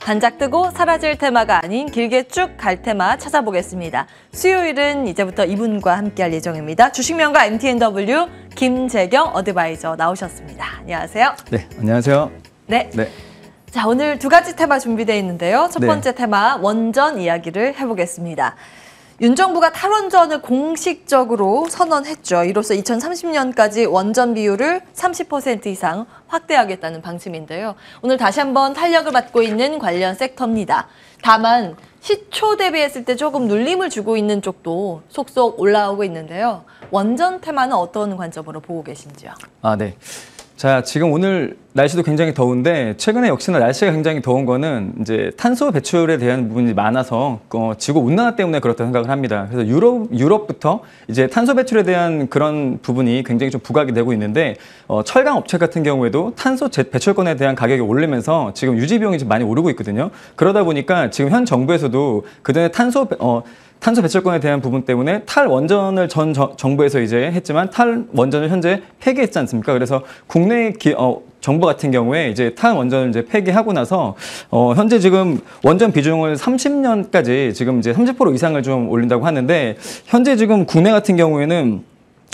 반짝 뜨고 사라질 테마가 아닌 길게 쭉 갈 테마 찾아보겠습니다. 수요일은 이제부터 이분과 함께할 예정입니다. 주식명가 MTNW 김재경 어드바이저 나오셨습니다. 안녕하세요. 네, 안녕하세요. 네. 네. 자, 오늘 두 가지 테마 준비되어 있는데요. 첫 네. 번째 네. 테마 원전 이야기를 해보겠습니다. 윤 정부가 탈원전을 공식적으로 선언했죠. 이로써 2030년까지 원전 비율을 30% 이상 확대하겠다는 방침인데요. 오늘 다시 한번 탄력을 받고 있는 관련 섹터입니다. 다만 시초 대비했을 때 조금 눌림을 주고 있는 쪽도 속속 올라오고 있는데요. 원전 테마는 어떤 관점으로 보고 계신지요? 아, 네. 자, 지금 오늘 날씨도 굉장히 더운데 최근에 역시나 날씨가 굉장히 더운 거는 이제 탄소 배출에 대한 부분이 많아서 어, 지구 온난화 때문에 그렇다 생각을 합니다. 그래서 유럽 유럽부터 이제 탄소 배출에 대한 그런 부분이 굉장히 좀 부각이 되고 있는데 어, 철강 업체 같은 경우에도 탄소 배출권에 대한 가격이 오르면서 지금 유지 비용이 많이 오르고 있거든요. 그러다 보니까 지금 현 정부에서도 그전에 탄소 어, 탄소 배출권에 대한 부분 때문에 탈원전을 전 정부에서 이제 했지만 탈원전을 현재 폐기했지 않습니까? 그래서 국내 기, 어, 정부 같은 경우에 이제 탄원전을 이제 폐기하고 나서 어 현재 지금 원전 비중을 30년까지 지금 이제 30% 이상을 좀 올린다고 하는데 현재 지금 국내 같은 경우에는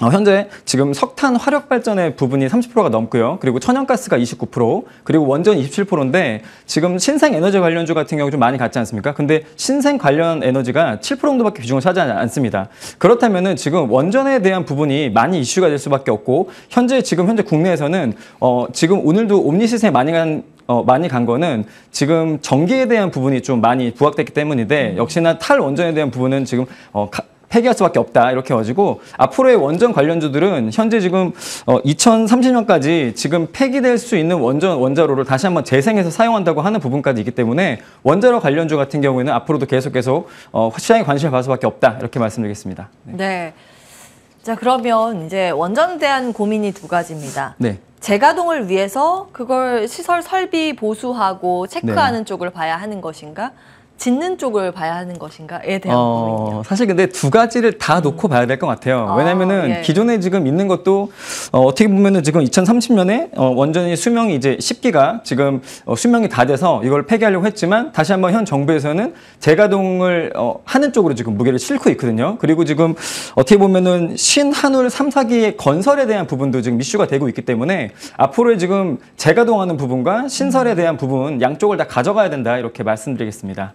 어, 현재 지금 석탄 화력 발전의 부분이 30%가 넘고요. 그리고 천연가스가 29%, 그리고 원전 27%인데 지금 신생 에너지 관련주 같은 경우 좀 많이 갔지 않습니까? 근데 신생 관련 에너지가 7% 정도밖에 비중을 차지하지 않습니다. 그렇다면은 지금 원전에 대한 부분이 많이 이슈가 될 수밖에 없고 현재 지금 현재 국내에서는 어, 지금 오늘도 옴니 시세 많이 간 어, 많이 간 거는 지금 전기에 대한 부분이 좀 많이 부각됐기 때문인데 음. 역시나 탈 원전에 대한 부분은 지금 어, 가, 폐기할 수밖에 없다 이렇게 해가지고 앞으로의 아, 원전 관련주들은 현재 지금 어 2030년까지 지금 폐기될 수 있는 원전 원자로를 다시 한번 재생해서 사용한다고 하는 부분까지 있기 때문에 원자로 관련주 같은 경우에는 앞으로도 계속 계속 어시장에 관심을 받을 수밖에 없다 이렇게 말씀드리겠습니다. 네. 네. 자 그러면 이제 원전에 대한 고민이 두 가지입니다. 네. 재가동을 위해서 그걸 시설 설비 보수하고 체크하는 네. 쪽을 봐야 하는 것인가? 짓는 쪽을 봐야 하는 것인가에 대한 어, 고민이요. 사실 근데 두 가지를 다 놓고 봐야 될 것 같아요. 아, 왜냐면은 예. 기존에 지금 있는 것도 어, 어 떻게 보면은 지금 2030년에 어, 원전이 수명이 이제 10기가 지금 어, 수명이 다 돼서 이걸 폐기하려고 했지만 다시 한번 현 정부에서는 재가동을 어, 하는 쪽으로 지금 무게를 싣고 있거든요. 그리고 지금 어떻게 보면은 신한울 3, 4기의 건설에 대한 부분도 지금 이슈가 되고 있기 때문에 앞으로의 지금 재가동하는 부분과 신설에 음. 대한 부분 양쪽을 다 가져가야 된다 이렇게 말씀드리겠습니다.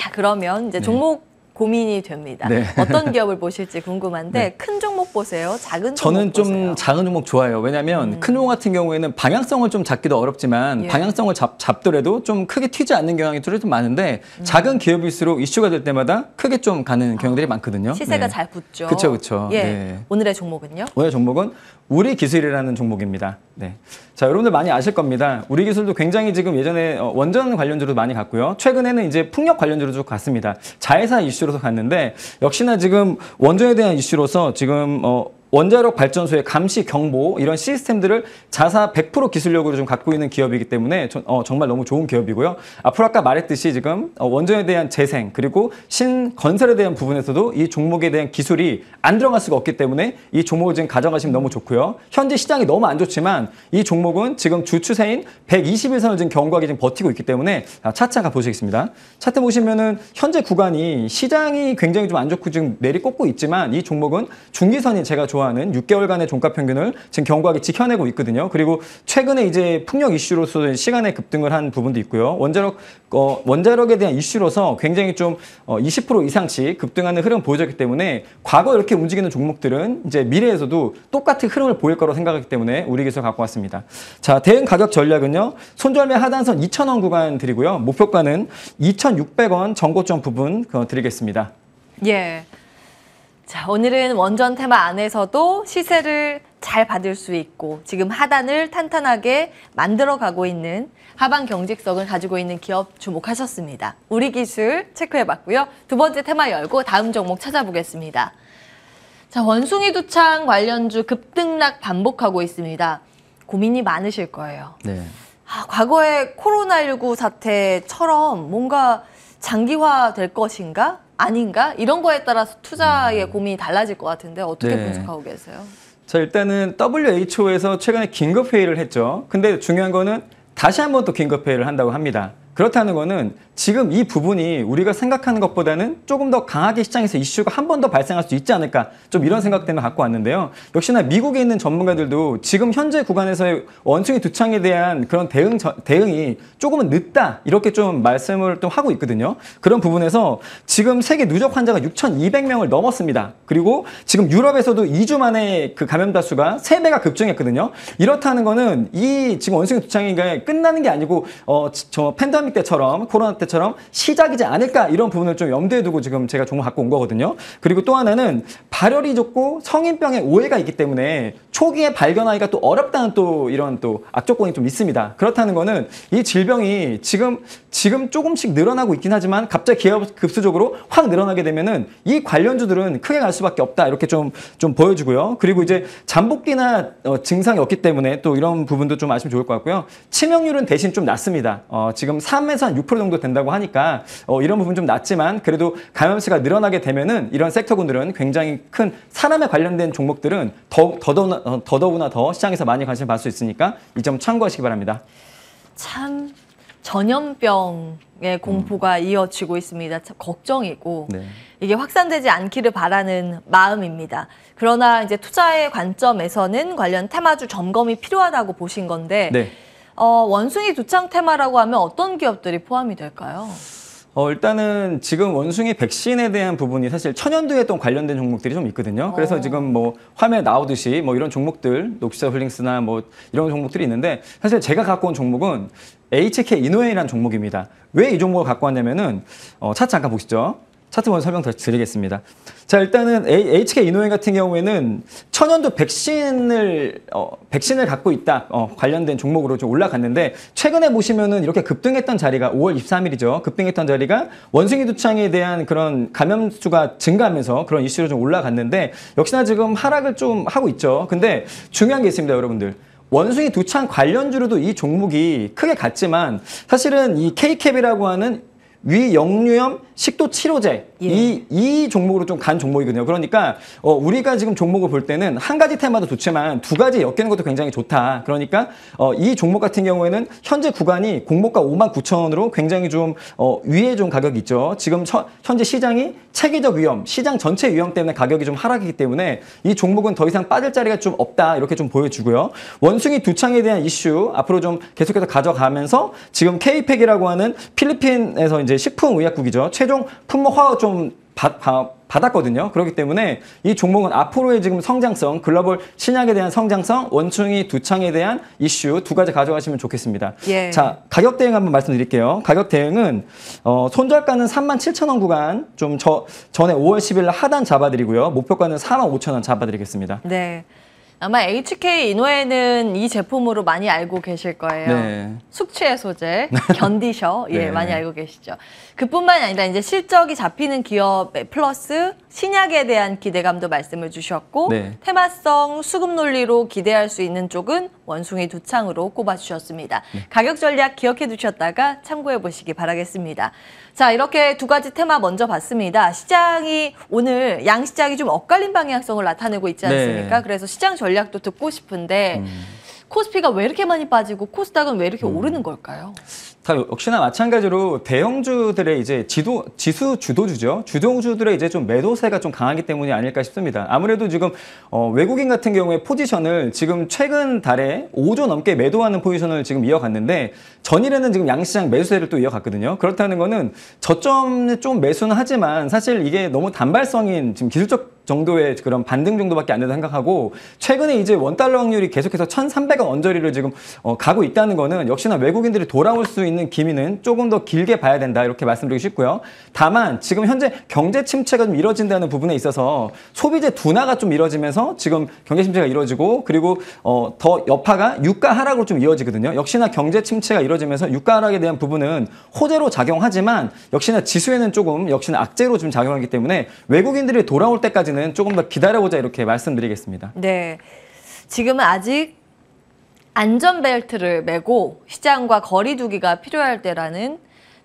자, 그러면 이제 네. 종목 고민이 됩니다. 네. 어떤 기업을 보실지 네. 궁금한데 네. 큰 종목 보세요. 작은 종목 저는 좀 보세요. 작은 종목 좋아요 왜냐하면 음. 큰 종목 같은 경우에는 방향성을 좀 잡기도 어렵지만 예. 방향성을 잡, 잡더라도 좀 크게 튀지 않는 경향이 둘 뚜렷 많은데 음. 작은 기업일수록 이슈가 될 때마다 크게 좀 가는 아, 경향들이 아. 많거든요. 시세가 네. 잘 붙죠. 그렇죠, 그렇죠. 예. 네. 오늘의 종목은요? 오늘의 종목은 우리 기술이라는 종목입니다. 네. 자, 여러분들 많이 아실 겁니다. 우리 기술도 굉장히 지금 예전에 어, 원전 관련주로 많이 갔고요. 최근에는 이제 풍력 관련주로 쭉 갔습니다. 자회사 이슈로 만들어서 갔는데 역시나 지금 원전에 대한 이슈로서 지금 어 원자력 발전소의 감시 경보 이런 시스템들을 자사 100% 기술력으로 좀 갖고 있는 기업이기 때문에 저, 어, 정말 너무 좋은 기업이고요. 앞으로 아까 말했듯이 지금 어, 원전에 대한 재생 그리고 신건설에 대한 부분에서도 이 종목에 대한 기술이 안 들어갈 수가 없기 때문에 이 종목을 지금 가져가시면 너무 좋고요. 현재 시장이 너무 안 좋지만 이 종목은 지금 주추세인 121선을 지금 경과하게 지금 버티고 있기 때문에 아, 차차가 보시겠습니다. 차트 보시면은 현재 구간이 시장이 굉장히 좀 안 좋고 지금 내리꽂고 있지만 이 종목은 중기선이 제가 좋아 좋아하는 6개월간의 종가 평균을 지금 견고하게 지켜내고 있거든요. 그리고 최근에 이제 풍력 이슈로서 시간에 급등을 한 부분도 있고요. 원자력 어, 원자력에 대한 이슈로서 굉장히 좀 20% 어, 이상씩 급등하는 흐름 을보여줬기 때문에 과거 이렇게 움직이는 종목들은 이제 미래에서도 똑같은 흐름을 보일 거라고 생각하기 때문에 우리 기술 갖고 왔습니다. 자, 대응 가격 전략은요. 손절매 하단선 2,000원 구간 드리고요. 목표가는 2,600원 정고점 부분 어, 드리겠습니다. 예. 자, 오늘은 원전 테마 안에서도 시세를 잘 받을 수 있고 지금 하단을 탄탄하게 만들어 가고 있는 하반 경직성을 가지고 있는 기업 주목하셨습니다. 우리 기술 체크해 봤고요. 두 번째 테마 열고 다음 종목 찾아보겠습니다. 자, 원숭이 두창 관련주 급등락 반복하고 있습니다. 고민이 많으실 거예요. 네. 아, 과거에 코로나19 사태처럼 뭔가 장기화 될 것인가? 아닌가 이런 거에 따라서 투자의 음. 고민이 달라질 것 같은데 어떻게 네. 분석하고 계세요? 자 일단은 WHO에서 최근에 긴급 회의를 했죠. 근데 중요한 거는 다시 한번 또 긴급 회의를 한다고 합니다. 그렇다는 거는 지금 이 부분이 우리가 생각하는 것보다는 조금 더 강하게 시장에서 이슈가 한 번 더 발생할 수 있지 않을까 좀 이런 생각 때문에 갖고 왔는데요. 역시나 미국에 있는 전문가들도 지금 현재 구간에서의 원숭이 두창에 대한 그런 대응, 대응이 조금은 늦다 이렇게 좀 말씀을 또 하고 있거든요. 그런 부분에서 지금 세계 누적 환자가 6,200명을 넘었습니다. 그리고 지금 유럽에서도 2주 만에 그 감염자 수가 3배가 급증했거든요. 이렇다는 거는 이 지금 원숭이 두창이가 끝나는 게 아니고 어, 저팬데 팬데믹 때처럼 코로나 때처럼 시작이지 않을까 이런 부분을 좀 염두에 두고 지금 제가 종목 갖고 온 거거든요. 그리고 또 하나는 발열이 좋고 성인병의 오해가 있기 때문에 초기에 발견하기가 또 어렵다는 또 이런 또 악조건이 좀 있습니다. 그렇다는 거는 이 질병이 지금 지금 조금씩 늘어나고 있긴 하지만 갑자기 기업 급수적으로 확 늘어나게 되면은 이 관련주들은 크게 갈 수밖에 없다 이렇게 좀좀 좀 보여주고요. 그리고 이제 잠복기나 어, 증상이 없기 때문에 또 이런 부분도 좀 아시면 좋을 것 같고요. 치명률은 대신 좀 낮습니다. 어, 지금 3 3에서 한6% 정도 된다고 하니까 어, 이런 부분 좀 낮지만 그래도 감염수가 늘어나게 되면은 이런 섹터군들은 굉장히 큰 사람에 관련된 종목들은 더, 더더구나, 어, 더더구나 더 시장에서 많이 관심을 받을 수 있으니까 이 점 참고하시기 바랍니다. 참 전염병의 공포가 음. 이어지고 있습니다. 참 걱정이고 네. 이게 확산되지 않기를 바라는 마음입니다. 그러나 이제 투자의 관점에서는 관련 테마주 점검이 필요하다고 보신 건데 네. 어, 원숭이 두창 테마라고 하면 어떤 기업들이 포함이 될까요? 어, 일단은 지금 원숭이 백신에 대한 부분이 사실 천연두에 또 관련된 종목들이 좀 있거든요. 그래서 오. 어. 지금 뭐 화면에 나오듯이 뭐 이런 종목들, 녹시자 홀링스나 뭐 이런 종목들이 있는데 사실 제가 갖고 온 종목은 HK 이노엔이라는 종목입니다. 왜 이 종목을 갖고 왔냐면은 어, 차트 잠깐 보시죠. 차트 먼저 설명 더 드리겠습니다. 자 일단은 HK 이노인 같은 경우에는 천연두 백신을 어, 백신을 갖고 있다 어, 관련된 종목으로 좀 올라갔는데 최근에 보시면은 이렇게 급등했던 자리가 5월 23일이죠. 급등했던 자리가 원숭이 두창에 대한 그런 감염 수가 증가하면서 그런 이슈로 좀 올라갔는데 역시나 지금 하락을 좀 하고 있죠. 근데 중요한 게 있습니다, 여러분들. 원숭이 두창 관련주로도 이 종목이 크게 갔지만 사실은 이 K캡이라고 하는 위역류염 식도 치료제 예. 이, 이 종목으로 좀 간 종목이거든요. 그러니까 어, 우리가 지금 종목을 볼 때는 한 가지 테마도 좋지만 두 가지 엮이는 것도 굉장히 좋다. 그러니까 어, 이 종목 같은 경우에는 현재 구간이 공모가 5만 9천으로 굉장히 좀 어, 위에 좀 가격이 있죠. 지금 처, 현재 시장이 체계적 위험, 시장 전체 위험 때문에 가격이 좀 하락이기 때문에 이 종목은 더 이상 빠질 자리가 좀 없다 이렇게 좀 보여주고요. 원숭이 두창에 대한 이슈 앞으로 좀 계속해서 가져가면서 지금 K-팩이라고 하는 필리핀에서 이제 식품의약국이죠. 최 최종 품목화 좀 바, 바, 아, 받았거든요. 그렇기 때문에 이 종목은 앞으로의 지금 성장성, 글로벌 신약에 대한 성장성, 원충이 두창에 대한 이슈 두 가지 가져가시면 좋겠습니다. 예. 자, 가격 대응 한번 말씀드릴게요. 가격 대응은 어, 손절가는 37,000원 구간 좀 저, 전에 5월 10일 날 하단 잡아드리고요. 목표가는 45,000원 잡아드리겠습니다. 네. 아마 HK 인후에는 이 제품으로 많이 알고 계실 거예요. 네. 숙취해소제, 네. 견디셔, 예, 네. 예, 많이 알고 계시죠. 그뿐만 아니라 이제 실적이 잡히는 기업 의 플러스 신약에 대한 기대감도 말씀을 주셨고 네. 테마성 수급 논리로 기대할 수 있는 쪽은 원숭이 두 창으로 꼽아주셨습니다. 네. 가격 전략 기억해 두셨다가 참고해 보시기 바라겠습니다. 자, 이렇게 두 가지 테마 먼저 봤습니다. 시장이 오늘 양시장이 좀 엇갈린 방향성을 나타내고 있지 네. 않습니까? 그래서 시장 전략 전략도 듣고 싶은데 음. 코스피가 왜 이렇게 많이 빠지고 코스닥은 왜 이렇게 음. 오르는 걸까요? 다 역시나 마찬가지로 대형주들의 이제 지도, 지수 주도주죠. 주도주들의 이제 좀 매도세가 좀 강하기 때문이 아닐까 싶습니다. 아무래도 지금 어, 외국인 같은 경우에 포지션을 지금 최근 달에 5조 넘게 매도하는 포지션을 지금 이어갔는데 전일에는 지금 양시장 매수세를 또 이어갔거든요. 그렇다는 거는 저점에 좀 매수는 하지만 사실 이게 너무 단발성인 지금 기술적 정도의 그런 반등 정도밖에 안 된다 생각하고 최근에 이제 원달러 확률이 계속해서 1,300원 언저리를 지금 어, 가고 있다는 거는 역시나 외국인들이 돌아올 수 있는 기미는 조금 더 길게 봐야 된다 이렇게 말씀드리고 싶고요. 다만 지금 현재 경제 침체가 좀 이뤄진다는 부분에 있어서 소비재 둔화가 좀 이뤄지면서 지금 경제 침체가 이뤄지고 그리고 어, 더 여파가 유가 하락으로 좀 이어지거든요. 역시나 경제 침체가 이뤄지면서 유가 하락에 대한 부분은 호재로 작용하지만 역시나 지수에는 조금 역시나 악재로 좀 작용하기 때문에 외국인들이 돌아올 때까지는 때는 조금 더 기다려보자 이렇게 말씀드리겠습니다. 네. 지금은 아직 안전벨트를 매고 시장과 거리두기가 필요할 때라는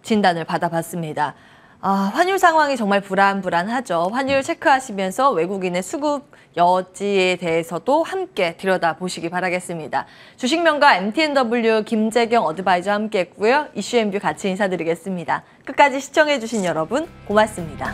진단을 받아봤습니다. 아, 환율 상황이 정말 불안불안하죠. 환율 체크하시면서 외국인의 수급 여지에 대해서도 함께 들여다보시기 바라겠습니다. 주식명가 MTNW 김재경 어드바이저 함께했고요. 이슈 M뷰 같이 인사드리겠습니다. 끝까지 시청해주신 여러분 고맙습니다.